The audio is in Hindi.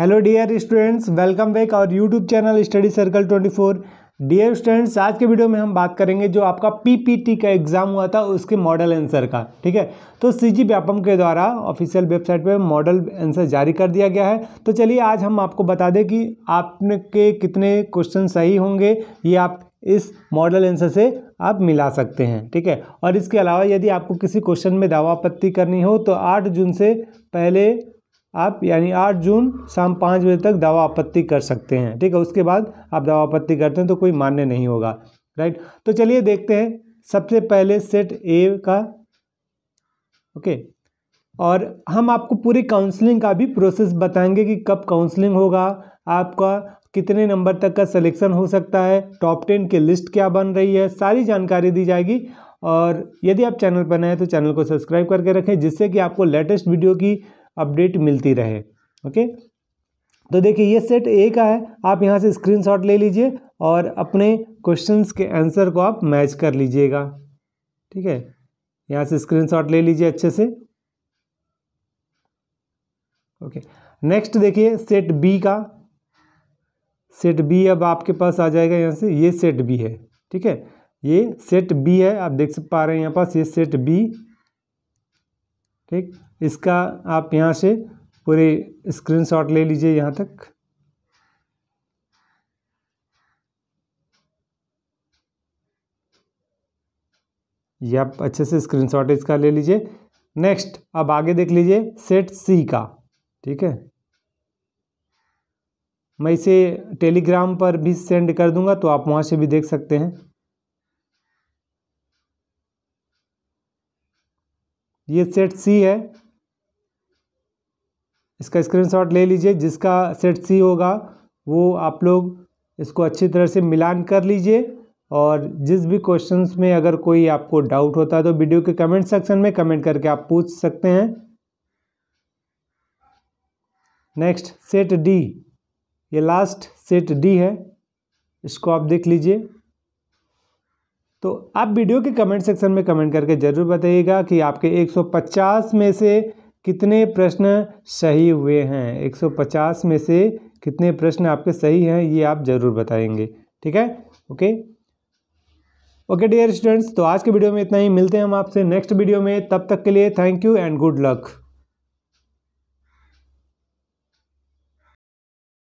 hello dear students welcome back और YouTube channel study circle 24 dear students आज के वीडियो में हम बात करेंगे जो आपका पीपीटी का एग्ज़ाम हुआ था उसके मॉडल आंसर का ठीक है तो सीजी व्यापम के द्वारा ऑफिशियल वेबसाइट पे मॉडल आंसर जारी कर दिया गया है तो चलिए आज हम आपको बता दें कि आपने के कितने क्वेश्चन सही होंगे ये आप इस मॉडल आंसर से आप मिला सकते हैं ठीक है और इसके अलावा यदि आपको किसी क्वेश्चन में दावा आपत्ति करनी हो तो आठ जून से पहले आप यानी 8 जून शाम पाँच बजे तक दावा आपत्ति कर सकते हैं ठीक है उसके बाद आप दावा आपत्ति करते हैं तो कोई मान्य नहीं होगा राइट तो चलिए देखते हैं सबसे पहले सेट ए का ओके और हम आपको पूरी काउंसलिंग का भी प्रोसेस बताएंगे कि कब काउंसलिंग होगा आपका कितने नंबर तक का सिलेक्शन हो सकता है टॉप टेन की लिस्ट क्या बन रही है सारी जानकारी दी जाएगी और यदि आप चैनल पर नए हैं तो चैनल को सब्सक्राइब करके रखें जिससे कि आपको लेटेस्ट वीडियो की अपडेट मिलती रहे ओके तो देखिए ये सेट ए का है आप यहाँ से स्क्रीनशॉट ले लीजिए और अपने क्वेश्चंस के आंसर को आप मैच कर लीजिएगा ठीक है यहाँ से स्क्रीनशॉट ले लीजिए अच्छे से ओके नेक्स्ट देखिए सेट बी का सेट बी अब आपके पास आ जाएगा यहाँ से ये सेट बी है ठीक है ये सेट बी है आप देख पा रहे हैं यहाँ पास ये सेट बी ठीक इसका आप यहाँ से पूरे स्क्रीनशॉट ले लीजिए यहाँ तक ये आप अच्छे से स्क्रीनशॉट इसका ले लीजिए नेक्स्ट अब आगे देख लीजिए सेट सी का ठीक है मैं इसे टेलीग्राम पर भी सेंड कर दूंगा तो आप वहाँ से भी देख सकते हैं ये सेट सी है इसका स्क्रीनशॉट ले लीजिए जिसका सेट सी होगा वो आप लोग इसको अच्छी तरह से मिलान कर लीजिए और जिस भी क्वेश्चंस में अगर कोई आपको डाउट होता है तो वीडियो के कमेंट सेक्शन में कमेंट करके आप पूछ सकते हैं नेक्स्ट सेट डी ये लास्ट सेट डी है इसको आप देख लीजिए तो आप वीडियो के कमेंट सेक्शन में कमेंट करके ज़रूर बताइएगा कि आपके 150 में से कितने प्रश्न सही हुए हैं 150 में से कितने प्रश्न आपके सही हैं ये आप ज़रूर बताएंगे ठीक है ओके ओके डियर स्टूडेंट्स तो आज के वीडियो में इतना ही मिलते हैं हम आपसे नेक्स्ट वीडियो में तब तक के लिए thank you and good luck